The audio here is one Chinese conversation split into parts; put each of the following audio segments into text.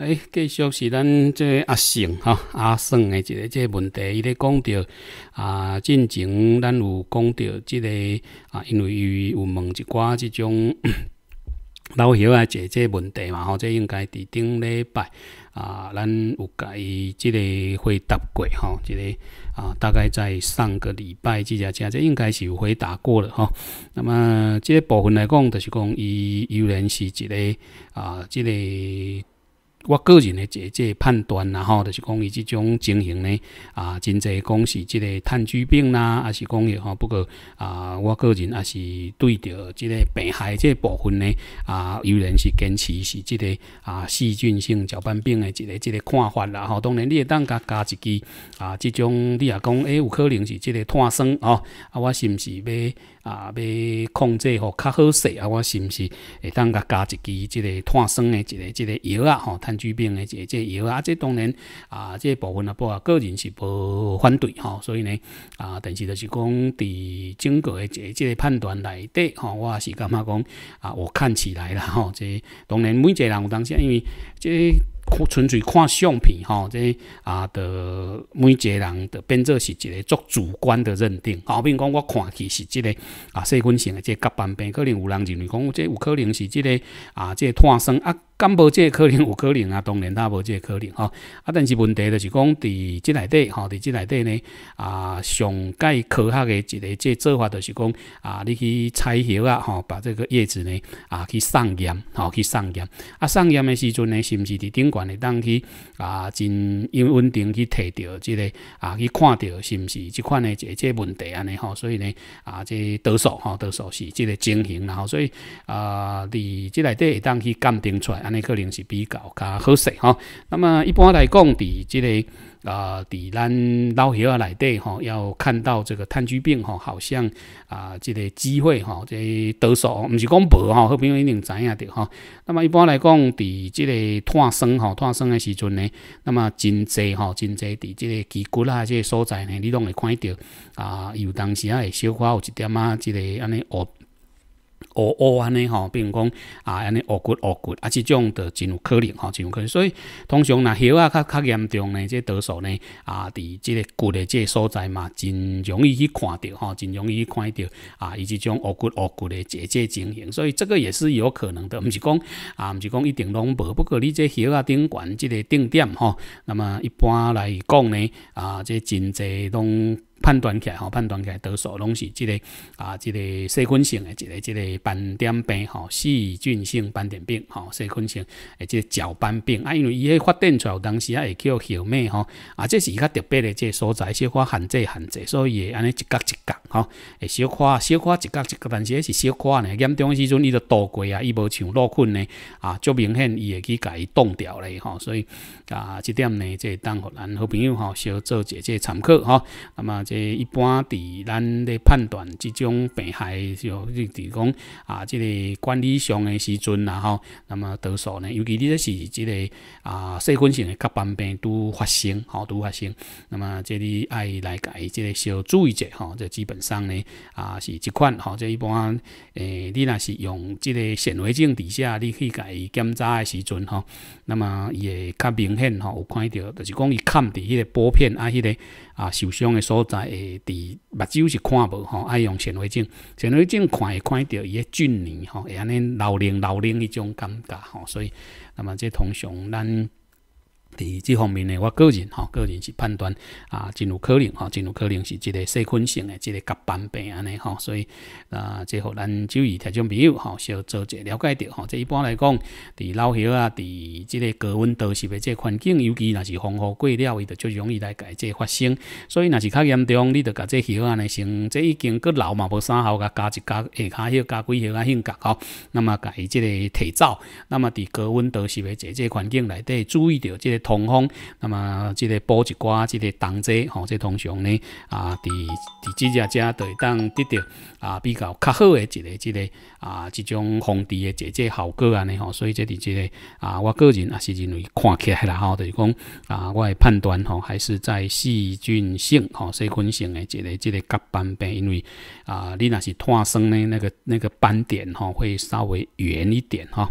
哎，继续是咱这个阿胜哈阿胜诶，一个即个问题，伊咧讲着啊，进前咱有讲着即个啊，因为有问一寡即种 老朽诶，即个问题嘛，吼，这应该伫顶礼拜啊，咱有甲伊即个回答过吼，即个啊，大概在上个礼拜即只车，即应该是有回答过了吼。那么即个部分来讲，就是讲伊有然是一个啊，即个。我个人的这这判断啦吼，就是讲伊即种情形呢，啊，真济讲是即个炭疽病啦，啊是讲伊吼。不过啊，我个人也是对着即个病害这部分呢，啊，有人是坚持是即个啊细菌性搅拌病的一个即个看法啦。吼，当然你会当加加一支啊，即种你也讲诶，有可能是即个炭酸吼，啊，我是毋是要？啊，要控制吼较好势啊，我是毋是会当加加一支即个碳酸的一个即个药啊？吼，炭疽病的即个药啊，即当然啊，即部分啊，我个人是无反对吼，所以呢啊，但是就是讲伫整个的即即个判断内底吼，我是感觉讲啊，我看起来啦吼，即当然每一个人有当时因为即。纯粹看相片哈，这啊的每一个人的变做是一个作主观的认定。后面讲我看起是这个啊细菌性的，这甲斑病可能有人认为讲，这有可能是这个啊这炭酸啊。干无即个可能，有可能啊！当然它无即个可能吼，啊，但是问题就是讲，伫即内底吼，伫即内底呢，啊，上盖科学的一个即做法，就是讲啊，你去采叶啊吼，把这个叶子呢啊去上盐，吼去上盐，啊上盐的时阵呢，是毋是伫顶悬的当去啊，真因稳定去摕到即个啊，去看着是毋是即款个即即问题安尼吼，所以呢啊，即多数吼，多数是即个情形，然后所以啊，伫即内底会当去鉴定出来。安尼可能是比较较好势吼。那么一般来讲，伫即个啊，伫咱老乡啊内底吼，要看到这个炭疽病吼，好像啊，即个机会吼，即个多数毋是讲无吼，好朋友一定知影着吼。那么一般来讲，伫即个炭生吼，炭生的时阵呢，那么真侪吼，真侪伫即个脊骨啊，即个所在呢，你拢会看到啊，有当时啊，会小可有一点啊，即个安尼黑。乌乌安尼吼，比如讲啊安尼乌骨乌骨，啊即种的真有可能吼，真有可能。所以通常若血啊较较严重呢，这得手呢啊，伫即个骨的即个所在嘛，真容易去看着吼，真容易去看着啊，伊即种乌骨乌骨的这这情形，所以这个也是有可能的，毋是讲啊，毋是讲一定拢无。不过你这血啊，顶悬即个定点吼，那么一般来讲呢，啊，这真侪拢。判断起来吼，判断起来多数拢是即个啊，即个细菌性诶，即个即个斑点病吼，细菌性斑点病吼，细菌性，即个角斑病啊，因为伊迄发展出来有当时啊会叫后诶吼，啊，这是伊较特别的即个所在，小可限制限制，所以会安尼一角一角吼，会小可小可一角一角，但是迄是小可呢，严重诶时阵伊就倒过啊，伊无像落菌呢啊，足明显伊会去甲伊冻掉咧吼，所以啊，即点呢即个当互咱好朋友吼，小做一即个参考吼，那么。即一般伫咱咧判断即种病害，时就伫讲啊，即个管理上的时阵，然后那么多数呢，尤其你说是即个啊，细菌性的甲斑病拄发生，吼，拄发生。那么这里爱来改即个小注意者，吼，即基本上呢啊，是即款，吼，即一般诶，你若是用即个显微镜底下，你去以改检查的时阵，吼，那么伊会较明显，吼，有看到，就是讲伊嵌伫迄个玻片啊，迄个。啊，受伤的所在，诶，伫目睭是看无吼，爱用显微镜，显微镜看会看到伊个菌呢吼，会安尼老灵老灵迄种感觉吼，所以，那么这通常咱。伫即方面呢，我个人吼，个人是判断啊，真有可能吼，真有可能是一个细菌性诶，一个甲板病安尼吼，所以啊，即互咱就伊听种朋友吼，小做者了解着吼，即一般来讲，伫老叶啊，伫即个高温潮湿诶即个环境，尤其若是风雨过了，伊就最容易来解即发生。所以若是较严重，你着甲即叶安尼先，即已经佮老嘛无啥好，甲加一加下骹迄加几叶啊，兴格吼，那么甲伊即个提早，那么伫高温潮湿诶即个环境内底，注意着即个。通风，那么即个补一寡，即个冬济吼，即通常呢啊，伫伫即只遮都会当得到啊比较较好诶一个即个啊即种防治诶一个效果安尼吼，所以即伫即个啊，我个人也是认为看起来啦吼，就是讲啊，我诶判断吼还是在细菌性吼，细菌性诶一个即个甲斑病，因为啊你若是扩散呢，那个那个斑点吼会稍微圆一点吼。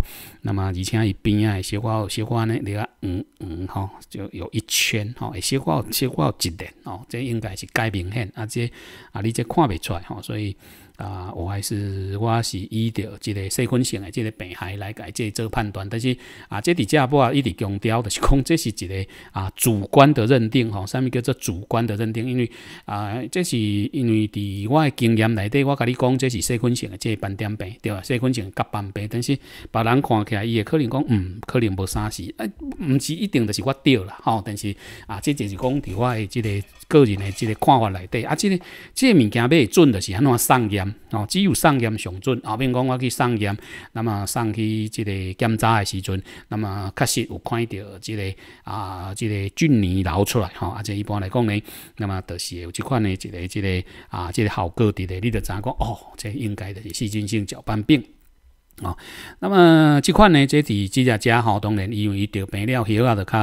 那么，而且伊边啊，小花小花呢，你啊黄黄吼，就有一圈吼，会小花小有一点吼，这应该是钙明显，啊这啊你这看袂出来吼，所以。啊，我还是我是依着一个细菌性的即个病害来即个做判断。但是啊，这伫遮不一直强调的是讲，这是一个啊主观的认定吼，啥物叫做主观的认定，因为啊，这是因为伫我的经验内底，我甲你讲，这是细菌性的，个斑点病对吧？细性的甲斑病，但是别人看起来，伊会可能讲，嗯，可能无啥事，啊，毋是一定着是我对啦，吼。但是啊，这就是讲伫我的即个个人的即个看法内底啊，即个即个物件会准的是安怎送验？哦，只有送验上准，后面讲我去送验，那么送去即个检查的时阵，那么确实有看到即个啊，即个菌泥流出来吼。而且一般来讲呢，那么就是有即款的一个、一个啊，即个效果的咧，你就影讲哦，这应该就是细菌性搅斑病。哦，那么这款呢，即伫即只只吼，当然因为伊调平了，血啊就较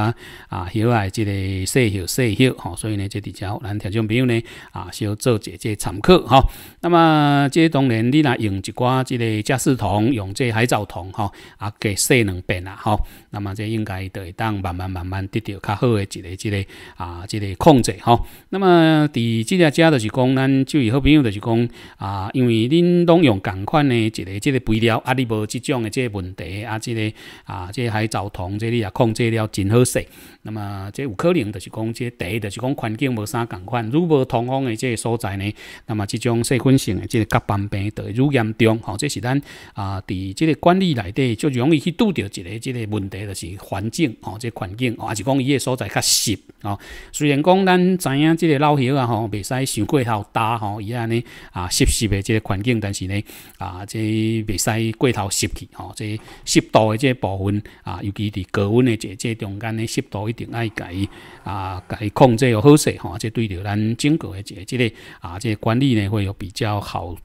啊血啊即个细血细血吼，所以呢，即伫只咱听众朋友呢啊，小做一即个参考吼。那么即当然，你若用一寡即个加驶桶，用即海藻桶哈，啊，给细两遍啦吼。那么即应该就会当慢慢慢慢得到较好的一个即个啊即个控制吼。那么伫即只只就是讲，咱就位好朋友，就是讲啊，因为恁拢用同款的一个即个肥料啊，你。无即种诶即个问题，啊，即个啊，即个海藻虫，即你也控制了真好势。那么，即有可能就是讲，即个、地就是讲环境无啥共款。如无通风诶即个所在呢，那么即种细菌性诶即个甲斑病就会愈严重。吼，这是咱啊，伫即个管理内底就容易去拄着一个即个问题，就是环境吼，即个环境，或是讲伊诶所在较湿哦。虽然讲咱知影即个老树啊吼，未使伤过头干吼，伊安尼啊湿湿诶即个环境，但是呢啊，即未使过。头湿气吼，即湿度的这部分啊，尤其是高温的这这中间的湿度一定爱改啊，改控制又好些吼，这对着咱整个的这这个啊，这管理呢会有比较好。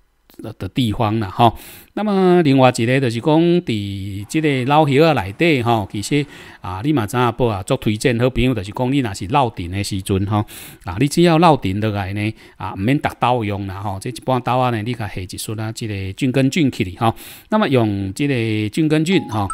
的地方啦，吼，那么另外一个就是讲，伫即个老叶啊内底，吼，其实啊，你嘛怎样报啊，做推荐好朋友，就是讲你若是落顶的时阵，吼，啊，你只要落顶落来呢，啊，毋免逐刀用啦，吼，即一般刀啊呢，你甲下一撮啦，即个菌根菌去哩，哈。那么用即个菌根菌，吼。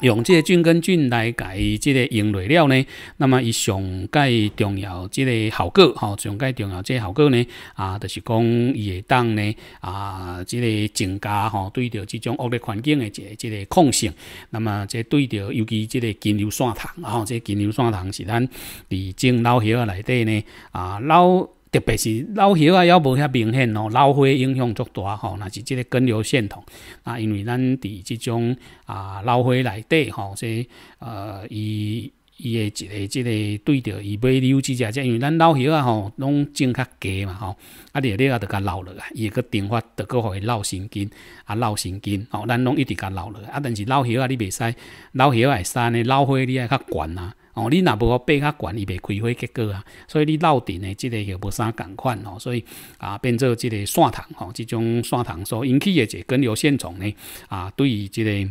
用即个菌根菌来改即个用落料呢，那么伊上个重要即个效果吼，上个重要即个效果呢啊，就是讲伊会当呢啊，即个增加吼对着即种恶劣环境的个即个抗性，那么这对着尤其即个金牛蒜虫吼，个金牛蒜虫是咱伫种老叶内底呢啊老。特别是老叶啊，也无遐明显哦，老花影响足大吼，那是即个根瘤线虫啊。因为咱伫即种啊老花内底吼，即呃，伊伊诶一个即个对着伊买瘤子只只，因为咱老叶啊吼，拢种较低嘛吼，啊日日啊得甲留落来，伊个蒸发得搁互伊落神经啊，落神经吼，咱拢一直甲留落。来，啊，但是老叶啊，你袂使，老叶会使山嘞，老花你爱较悬啊，哦，你若无爬较悬，伊袂开花结果啊，所以你老顶的即个又无啥共款哦，所以啊，变做即个线虫哦，即种线虫所引起的一个根瘤现象呢，啊，对于即个。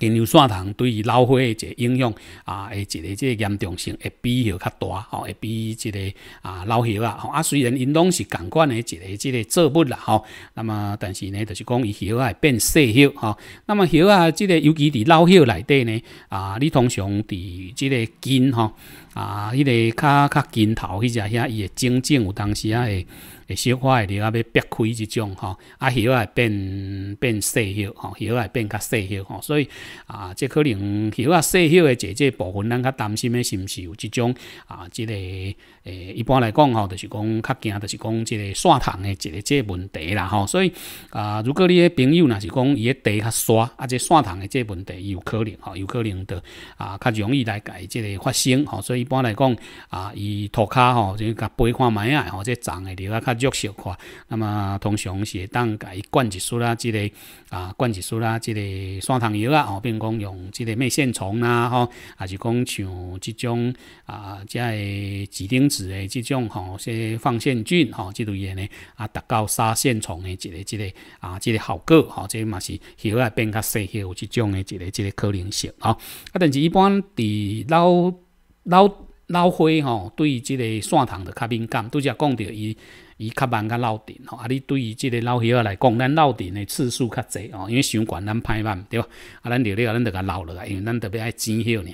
经流线虫对于老火诶一个影响啊，诶，一个即个严重性会比许较大吼，会比即个啊老火啊吼啊，虽然因拢是共款诶一个即个作物啦吼，那么但是呢，就是讲伊火啊变细火吼，那么火啊，即个尤其伫老火内底呢啊，你通常伫即个根吼。啊，迄个较较尖头，迄只遐伊会种种，有当时啊会会小块会滴啊，要剥开即种吼，啊叶啊变变细叶吼，叶啊变较细叶吼，所以啊，即可能叶啊细叶的，者这部分人较担心的，是毋是有即种啊，即个。一般来讲吼，就是讲较惊，就是讲即个线虫的一个即个问题啦吼。所以啊，如果你的朋友若是讲伊的地较沙啊，即线虫的即个问题有可能吼，有可能的啊，较容易来解即个发生吼。所以一般来讲啊，伊涂骹吼就甲背看梅啊吼，即种的滴啊较弱小化。那么通常是会当伊灌一束啦，即个啊灌一束啦，即个线虫药啊吼，比如讲用即个咩线虫啦吼，还是讲像即种啊即个指定。是诶，这种吼，说放线菌吼，即类诶呢，啊，达到杀线虫诶一个一个啊，即个效果吼，即个嘛是叶变较细，有这种诶一个一个可能性吼。啊，但是一般伫老老老花吼，对即个线虫的较敏感。拄则讲着伊伊较慢较老点吼，啊，你对于即个老叶来讲，咱老点诶次数较侪吼，因为伤悬咱歹慢，对吧？啊，咱就了，咱着甲留落来，因为咱特别爱剪叶呢。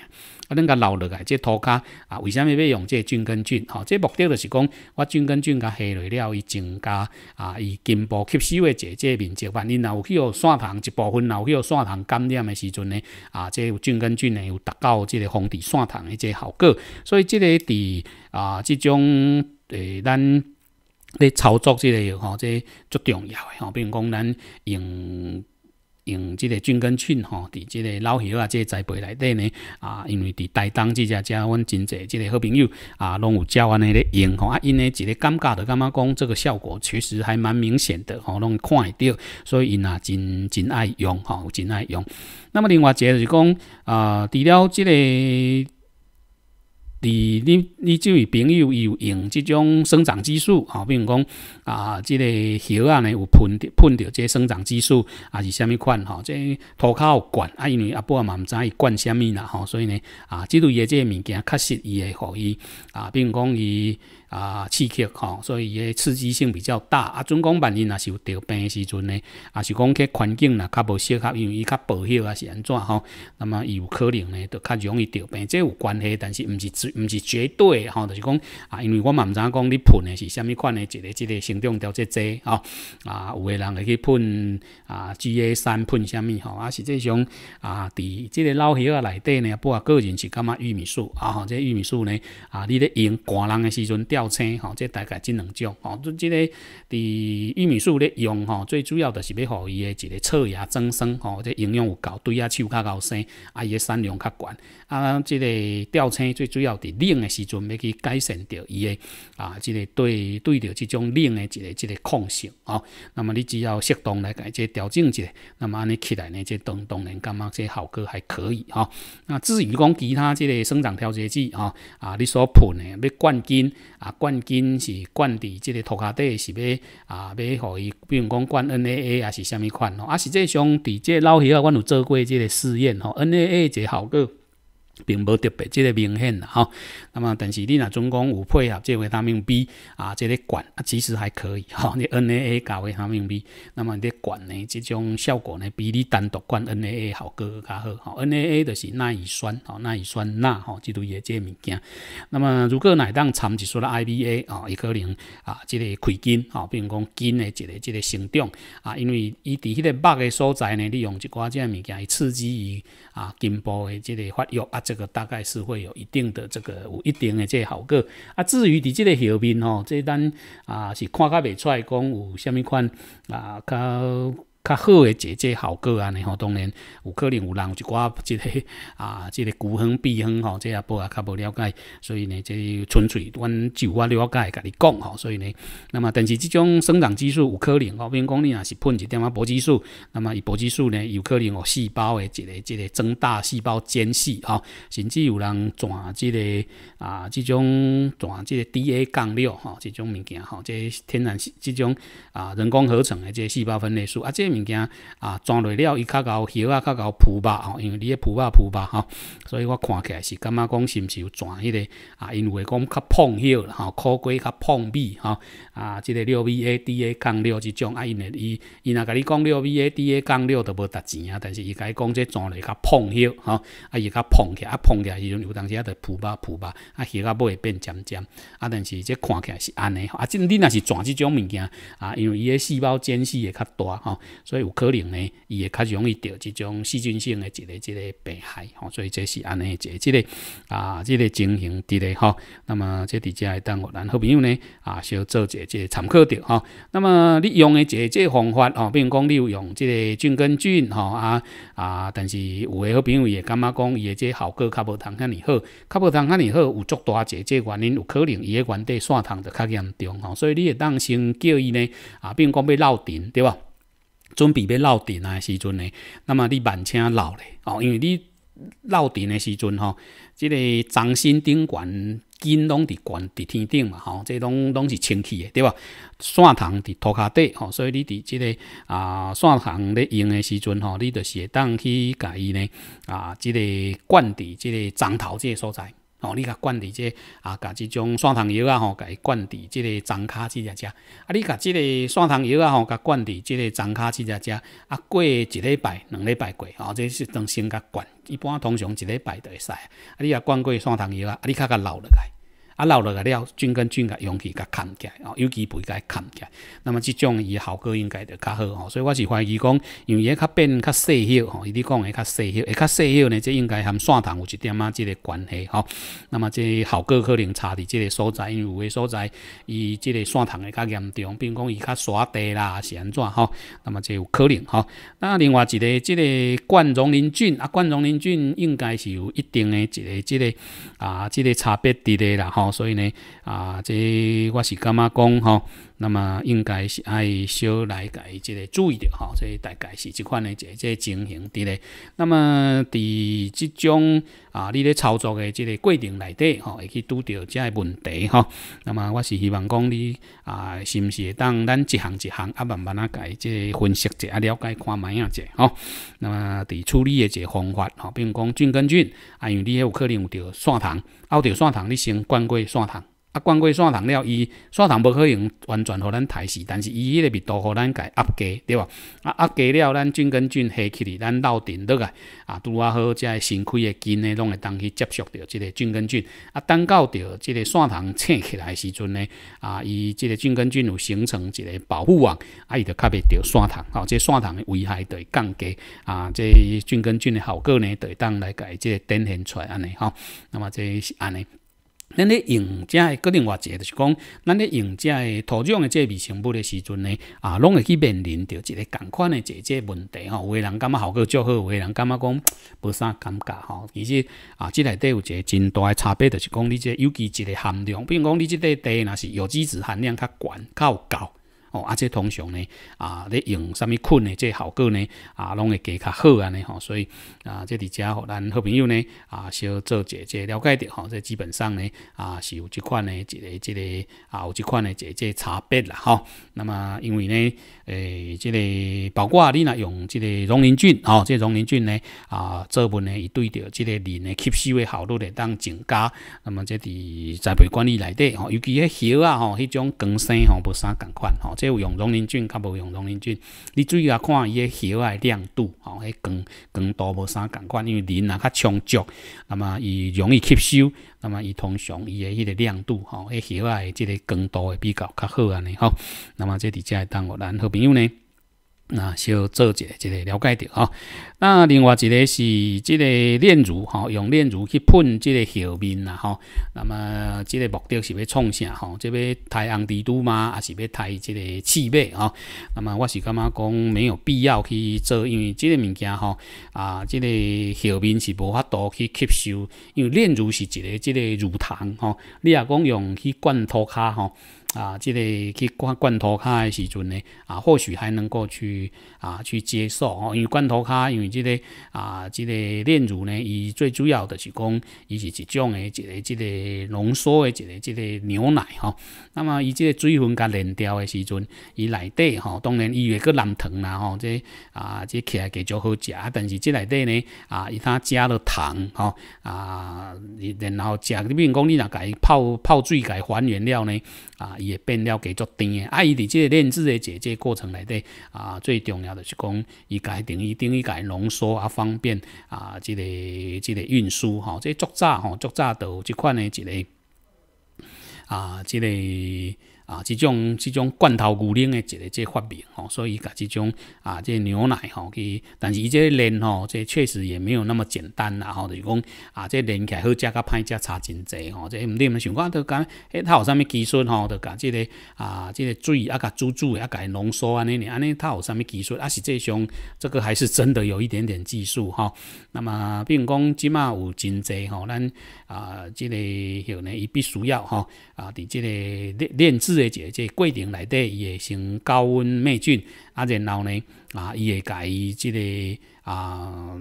啊，恁甲留落来，即涂骹啊？为什么要用即菌根菌？吼，即目的就是讲，我菌根菌甲下落了，伊增加啊，伊根部吸收的这面万一因有去哦，线虫一部分若有去哦，线虫感染的时阵呢，啊，即有菌根菌呢，有达到即个防治线虫的即效果。所以，即个伫啊，即种诶，咱咧操作即个吼，即足重要诶吼，并讲咱用。用即个菌根菌吼，伫即个老叶啊，即个栽培内底呢，啊，因为伫台东即只遮阮真济即个好朋友啊，拢有照安尼咧用吼，啊，因呢一个尴尬着感觉讲这个效果其实还蛮明显的吼，拢看会着，所以因啊真真爱用吼，真爱用。那么另外一个就是讲啊，除了即个。你你你即位朋友有用即种生长激素啊，比如讲啊，这个鱼啊呢有喷喷着个生长激素，啊是什物款吼，即涂骹有灌啊，因为阿波啊毋知知灌什物啦吼。所以呢啊，即类的个物件确实伊会互伊啊，比如讲伊。啊，刺激吼，所以伊刺激性比较大。啊，准讲万一若是有得病时阵呢，啊是讲去环境若较无适合，因为伊较保育啊是安怎吼？那么伊有可能呢，就较容易得病，这有关系，但是毋是毋是绝对吼，就是讲啊，因为我嘛毋知影讲你喷的是什物款诶一个一个生长调节剂吼，啊，有诶人会去喷啊 GA 三喷什物吼？啊，实际上啊，伫即个老岁啊内底呢，过个人是感觉玉米素啊，吼、这玉米素呢啊，你咧用寒人诶时阵。吊青吼，即大概即两种吼，即个伫玉米树咧用吼，最主要就是要互伊诶一个侧芽增生吼，即营养有够对啊，树较够生，啊伊诶产量较悬。啊，即个吊青最主要伫冷诶时阵，要去改善着伊诶啊，即个对对着即种冷诶一个一个抗性吼。那么你只要适当来改即调整一下，那么安尼起来呢，即当当然感觉即效果还可以哈。那至于讲其他即个生长调节剂吼，啊，你所喷诶要冠军。啊，冠军是冠伫即个涂骹底，是要啊，要互伊，比如讲冠 NAA 也是虾物款咯。啊，实际上伫即个老岁啊，阮有做过即个试验吼，NAA 一个效果。并无特别，即个明显啦吼。那么，但是你若总讲有配合，即维他命 B 啊，这个管啊，其实还可以吼。你 NAA 加维他命 B，那么滴管呢，即种效果呢，比你单独灌 NAA 效果较好。吼、NAA 就是赖乙酸，哦，赖酸钠，吼，即类的即个物件。那么，如果乃当掺一撮了 IBA 吼，伊可能啊，即个开筋吼，比如讲筋的一个即个生长啊，因为伊伫迄个肉的所在呢，你用一寡即个物件去刺激伊啊根部的即个发育啊。这个大概是会有一定的这个有一定的这个效果，啊，至于伫这个后面哦，这咱啊是看较未出来，讲有虾米款啊较。较好的制剂效果安尼吼，当然有可能有人有一寡即个 啊，即个骨痕、弊痕吼，即下波也较无了解，所以呢，即纯粹阮就我了解，甲你讲吼，所以呢，那么但是即种生长激素有可能吼，比如讲你若是喷一点仔保激素，那么伊保激素呢有可能哦，细胞的一个即个增大细胞间隙吼，甚至有人转即个啊，即种转即个 DA 杠六吼，即种物件吼，即天然即种啊，人工合成的即细胞分裂素啊，即。物件啊，装落了伊较搞叶啊，较搞曝吧吼，因为你个曝吧曝吧吼，所以我看起来是感觉讲是毋是有装迄个啊？因为讲较胖叶吼，苦瓜较胖味吼，啊，即个六 V A D A 杠六即种啊，因为伊伊若甲你讲六 V A D A 杠六都无值钱啊，但是伊讲伊讲即装来较胖叶吼，啊，伊较胖起啊，胖起时阵有当时啊，着曝吧曝吧啊，叶啊尾会变尖尖啊，但是即看起来是安尼啊，即你若是装即种物件啊，因为伊个细胞间隙会较大吼。所以有可能呢，伊会较容易得即种细菌性的一个一个病害吼，所以这是安尼，即个啊，即个情形伫咧吼。那么这伫会当我咱好朋友呢，啊，小要做一即个参考着吼。那么你用的即个方法吼，比如讲你有用即个菌根菌吼啊啊，但是有的好朋友会感觉讲伊的即个效果较无通赫尔好，较无通赫尔好，有足大一即个原因，有可能伊的原地线虫就较严重吼，所以你会当先叫伊呢啊，比如讲要落顶，对吧？准备要漏电啊时阵呢，那么你慢请漏咧哦，因为你漏电的时阵吼，这个掌心顶悬筋拢伫悬伫天顶嘛吼，这拢拢是清气的对吧？线虫伫涂骹底吼，所以你伫这个啊线虫咧用的时阵吼，你就是会当去甲伊呢啊，这个灌伫即个掌头即个所在。哦，你甲灌伫即啊，甲即种散糖油啊，吼，甲伊灌伫即个掌卡即只食。啊，你甲即个散糖油啊，吼，甲灌伫即个掌卡即只食。啊，过一礼拜、两礼拜过，吼，这是当先甲灌，一般通常一礼拜就会使。啊，你甲灌过散汤油啊，你较较留落来。啊，留落来了，菌跟菌个用甲较起来，哦，有机肥该起来，那么即种伊效果应该就较好哦，所以我是怀疑讲，因为伊较变较细小哦，伊你讲的较细小，会较细小呢，即应该含线虫有一点仔即个关系哦。那么即效果可能差伫即个所在，因为有诶所在伊即个线虫会较严重，并讲伊较沙地啦是安怎哦，那么即有可能哦。那另外一个即个冠状淋菌啊，冠状淋菌应该是有一定诶一个即个啊，即个差别伫咧啦哈。所以呢，啊，这我是感觉讲哈？那么应该是爱小来己即个注意着吼，所以大概是即款的一个即情形伫咧。那么伫即种啊，你咧操作的即个过程内底吼，会去拄着即个问题吼。那么我是希望讲你啊，是毋是会当咱一项一项啊慢慢啊改，即分析者啊，了解看卖啊者吼。那么伫处理的即个方法吼，比如讲菌根菌，因为你也有可能有着线虫，也有线虫，你先灌过线虫。啊，灌过线糖了，伊线糖无可能完全互咱杀死，但是伊迄个密度互咱改压低，对吧？啊压低了，咱菌根菌下起嚟，咱漏顶落来，啊，拄啊好，即个新开的根咧，拢会当去接触着，即个菌根菌啊，等到着即个线糖砌起来的时阵呢，啊，伊即个菌根菌有形成一个保护网，啊，伊就较袂着线糖，哦，即线糖的危害就会降低，啊，即菌根菌的效果呢，就会当来家即个展现出来安尼，吼。那么即是安尼。咱咧用遮个个另外一个，就是讲，咱咧用遮个土壤的即微生物的时阵呢，啊，拢会去面临着一个共款的一个即个问题吼。有的人感觉效果足好，有的人感觉讲无啥感觉吼。其实啊，即内底有一个真大的差别，就是讲你即有机质的含量。比如讲，你即块地若是有机质含量较悬、较有高。啊，这通常呢，啊，咧用啥物菌呢？这效果呢，啊，拢会加较好安呢。吼，所以啊，这伫遮吼，咱好朋友呢，啊，小做者即了解的吼，这基本上呢，啊，是有即款呢，一个、一个啊，有即款呢，一个差别啦。吼。那么因为呢，诶，这个包括你若用即个溶磷菌，吼，这溶磷菌呢，啊，做物呢，伊对着，即个磷的吸收的效率的当增加。那么这伫栽培管理内底，吼，尤其迄叶啊，吼，迄种更生吼，无啥共款，吼。有溶龙磷菌，较无溶龙磷菌，你注意啊，看伊个叶仔亮度吼，迄光光度无啥共款，因为磷啊较充足，那么伊容易吸收，那么伊通常伊诶迄个亮度吼，迄叶仔的即个光度会比较较好安尼吼，那么这伫遮会当互然好朋友呢？那小做一一个了解着吼。那另外一个是即个炼乳吼，用炼乳去喷即个后面啦吼。那么即个目的是要创啥吼？即要胎红蜘蛛吗？还是要胎即个刺螨吼？那么我是感觉讲没有必要去做，因为即个物件吼啊，这个后面是无法度去吸收，因为炼乳是一个即个乳糖吼。你也讲用去灌涂骹吼。啊，即个去罐罐头卡的时阵呢，啊，或许还能够去啊去接受哦，因为罐头卡，因为即个啊即个炼乳呢，伊最主要的是讲，伊是一种的一个即个浓缩的一个即个牛奶吼。那么伊即个水分甲凝掉的时阵，伊内底吼，当然伊会搁蓝糖啦吼，即啊即起来几足好食，但是即内底呢啊，伊他加了糖吼啊，然后食，比如讲你若改泡泡水改还原料呢啊。也变了加足甜诶。啊！伊伫即个炼制诶，即个过程内底啊，最重要就是讲，伊家定义定义家浓缩啊，方便啊，即个即个运输，吼，即个作渣，吼，作都有即款诶即个啊，即个。啊，即种即种罐头牛奶的一个即发明吼，所以甲即种啊，即牛奶吼去，但是伊即炼吼，即确实也没有那么简单啦吼，就是讲啊，即炼起来好食甲歹食差真侪吼，即毋你毋想看都讲，迄它有啥物技术吼？都甲即个啊，即个水啊，甲注注啊，甲浓缩安尼，呢，安尼它有啥物技术？啊？实际上，这个还是真的有一点点技术吼。那么，比如讲，即满有真侪吼，咱啊，即个吼呢，伊必须要吼啊，伫即个炼炼制。这个即个过程内底，伊会先高温灭菌，啊，然后呢，啊，伊会甲伊即个啊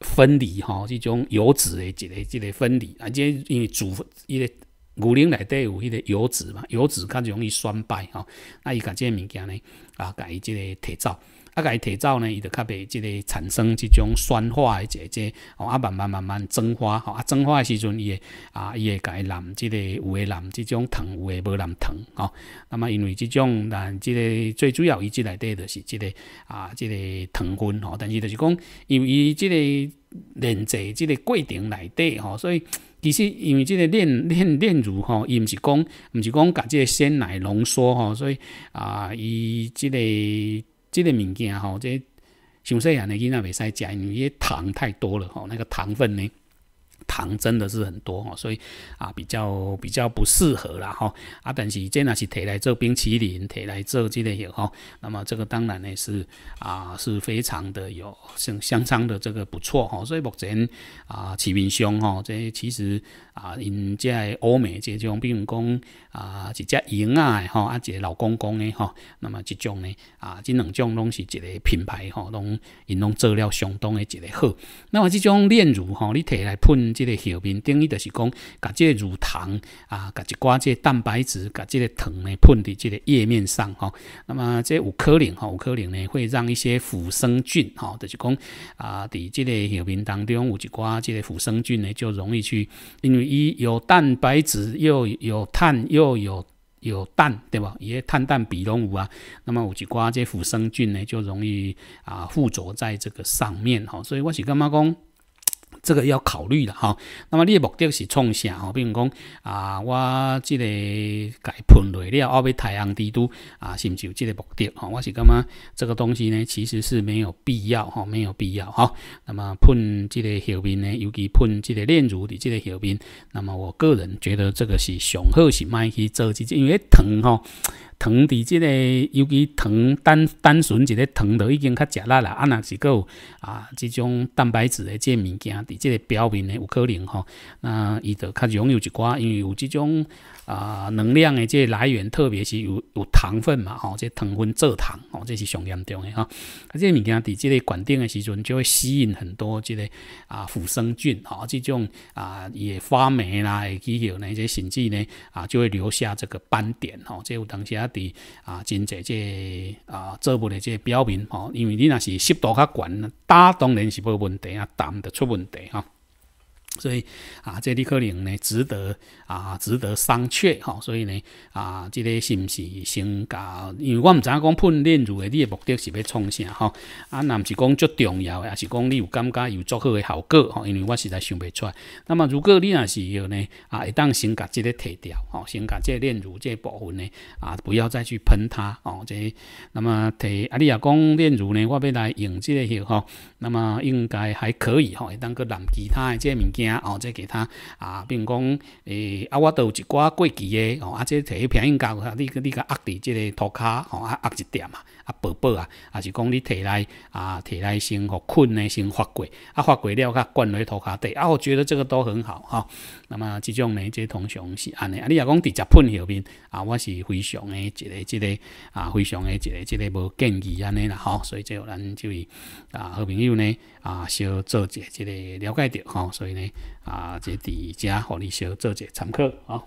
分离吼，即种油脂的即个即个分离，啊，即因为煮伊个牛奶内底有迄个油脂嘛，油脂较容易酸败吼，啊，伊甲即个物件呢，啊，甲伊即个提走。啊，伊提走呢，伊就较袂即个产生即种酸化诶，姐姐吼啊，慢慢慢慢蒸发，吼啊，蒸发诶时阵伊会啊，伊会甲伊染即个有诶染即种糖，有诶无染糖，吼。那么因为即种但即个最主要伊即内底就是即个啊，即个糖分吼，但是就是讲，因为即个炼制即个过程内底吼，所以其实因为即个炼 炼炼乳吼，伊毋是讲毋是讲甲即个鲜奶浓缩吼，所以啊，伊即个。即个物件吼，即上细汉的囡仔袂使食，因为糖太多了吼，那个糖分呢。糖真的是很多吼，所以啊比较比较不适合啦吼啊，但是这那是提来做冰淇淋、提来做这类的吼。那么这个当然呢是啊是非常的有相相当的这个不错吼。所以目前啊，市面兄吼，这其实啊，因在欧美这种，比如讲啊一只熊啊吼，啊一个老公公呢吼，那么这种呢啊，这两种拢是一个品牌吼，拢因拢做了相当的一个好。那么这种炼乳吼，你提来喷。即个表面定义就是讲，把这乳糖啊，把一即这蛋白质，把这糖呢喷在即个液面上哈。那么，这有可能哈，有可能呢，会让一些腐生菌哈，就是讲啊，伫即个表面当中有一寡即个腐生菌呢，就容易去，因为伊有蛋白质又有碳又有有氮，对吧？伊碳氮比拢有啊。那么有一寡即腐生菌呢，就容易啊附着在这个上面哈。所以我是感觉讲？这个要考虑的哈。那么你的目的是创啥？哈，比如讲啊，我这个该喷了，我要太阳帝都啊，是不是？有这个目的？哈，我是感觉这个东西呢，其实是没有必要哈，没有必要哈。那么喷这个后面呢，尤其喷这个炼乳的这个后面，那么我个人觉得这个是上好是卖去做这因为疼哈。糖伫即个，尤其糖单单纯一个糖都已经较食力啦，啊，若是有啊，即种蛋白质的即个物件伫即个表面呢，有可能吼，那伊就较易有一寡，因为有即种。啊，能量的这来源，特别是有有糖分嘛，吼，这糖分蔗糖，哦，这是上严重的哈。啊，这物件伫这个管定的时阵，就会吸引很多这个啊腐生菌，吼，这种啊也发霉啦，会起有呢，些甚至呢啊，就会留下这个斑点，吼，这有当时啊伫啊真侪这啊作物的这表面，吼，因为你若是湿度较悬，干当然是无问题啊，淡就出问题哈。所以啊，这你可能呢，值得啊，值得商榷哈。所以呢啊，这个是毋是先噶？因为我毋知影讲喷炼乳的你的目的是要创啥哈？啊，那毋是讲足重要，也是讲你有感觉有足好的效果？因为我实在想不出来。那么如果你若是要呢啊，一旦先甲即个提掉哦，先甲即个炼乳这部分呢啊，不要再去喷它哦。这那么提啊，你若讲炼乳呢，我要来用这个去吼，那么应该还可以哈，会当去练其他这证明。哦，即其他啊，比如讲，诶，啊，我都有一寡过期诶，哦，啊，即摕去平宜交，你你甲压伫即个涂骹，哦，啊，压一点嘛。啊，宝宝啊，还是讲你摕来啊，摕来先互困咧先发过，啊发过了甲灌去涂骹底，啊我觉得这个都很好吼。那么即种呢，这通常是安尼，啊你若讲直接喷下面，啊我是非常的一个一个啊，非常的一个一个无建议安尼啦，吼，所以最后咱就啊好朋友呢啊，小做一下个了解着吼。所以呢啊，这伫遮互你小做一下参考吼。